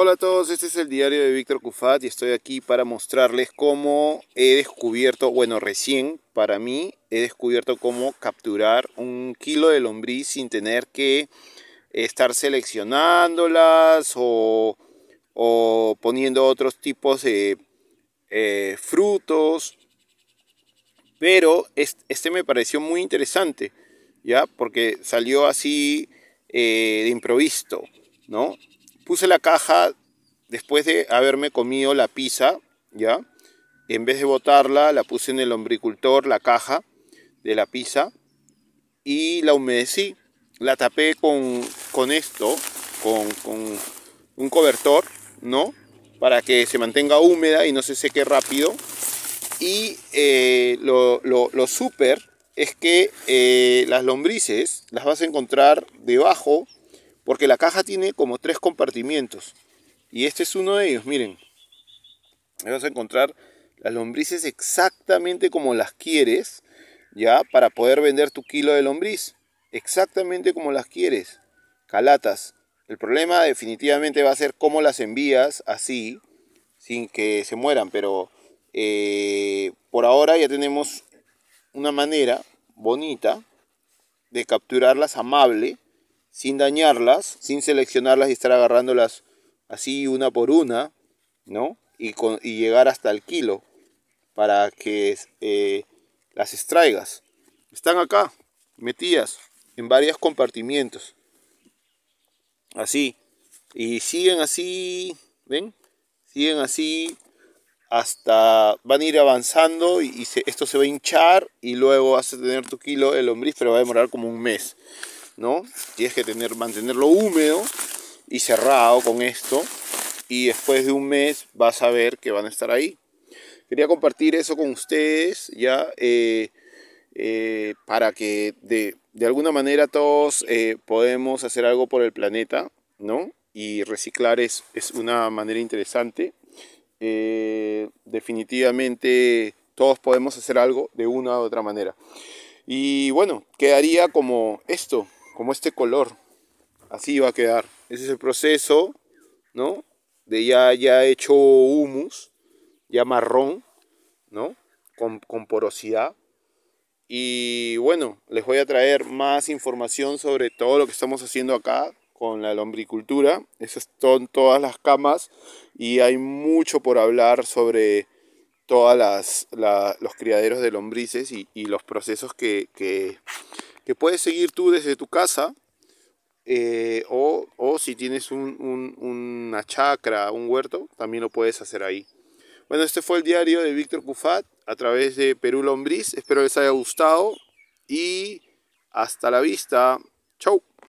Hola a todos, este es el diario de Víctor Cufat y estoy aquí para mostrarles cómo he descubierto, bueno, recién para mí he descubierto cómo capturar un kilo de lombriz sin tener que estar seleccionándolas o, o poniendo otros tipos de eh, frutos. Pero este me pareció muy interesante, ¿ya? Porque salió así eh, de improviso, ¿no? Puse la caja después de haberme comido la pizza, ¿ya? En vez de botarla, la puse en el lombricultor, la caja de la pizza, y la humedecí. La tapé con, esto, con, un cobertor, ¿no? Para que se mantenga húmeda y no se seque rápido. Y eh, lo, súper es que eh, las lombrices las vas a encontrar debajo porque la caja tiene como tres compartimientos. Y este es uno de ellos, miren. Ahí vas a encontrar las lombrices exactamente como las quieres, ya, para poder vender tu kilo de lombriz. Exactamente como las quieres. Calatas. El problema definitivamente va a ser cómo las envías así, sin que se mueran. Pero eh, por ahora ya tenemos una manera bonita de capturarlas amable sin dañarlas, sin seleccionarlas y estar agarrándolas así una por una, ¿no? Y, llegar hasta el kilo para que eh, las extraigas. Están acá, metidas en varios compartimientos. Así. Y siguen así, ¿ven? Siguen así hasta van a ir avanzando y, esto se va a hinchar y luego vas a tener tu kilo el lombriz, pero va a demorar como un mes. Tienes que mantenerlo húmedo y cerrado con esto y después de un mes vas a ver que van a estar ahí. Quería compartir eso con ustedes ya eh, eh, para que de, alguna manera todos eh, podemos hacer algo por el planeta, ¿no? Y reciclar es, es una manera interesante. definitivamente todos podemos hacer algo de una u otra manera. Y bueno, quedaría como esto como este color. Así va a quedar. Ese es el proceso, ¿no? De ya, ya hecho humus, ya marrón, ¿no? Con, porosidad. Y bueno, les voy a traer más información sobre todo lo que estamos haciendo acá con la lombricultura. Esas son todas las camas y hay mucho por hablar sobre todos los criaderos de lombrices y, y los procesos que, que que puedes seguir tú desde tu casa eh, o, o, si tienes una chacra, un huerto, también lo puedes hacer ahí. Bueno, este fue el diario de Víctor Cufat a través de Perú Lombriz. Espero les haya gustado y hasta la vista. Chau.